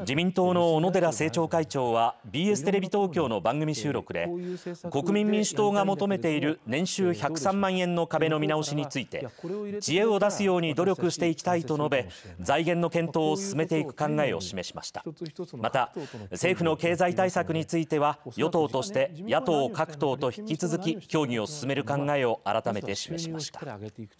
自民党の小野寺政調会長は BS テレビ東京の番組収録で国民民主党が求めている年収103万円の壁の見直しについて知恵を出すように努力していきたいと述べ財源の検討を進めていく考えを示しましたまた政府の経済対策については与党として野党各党と引き続き協議を進める考えを改めて示しました。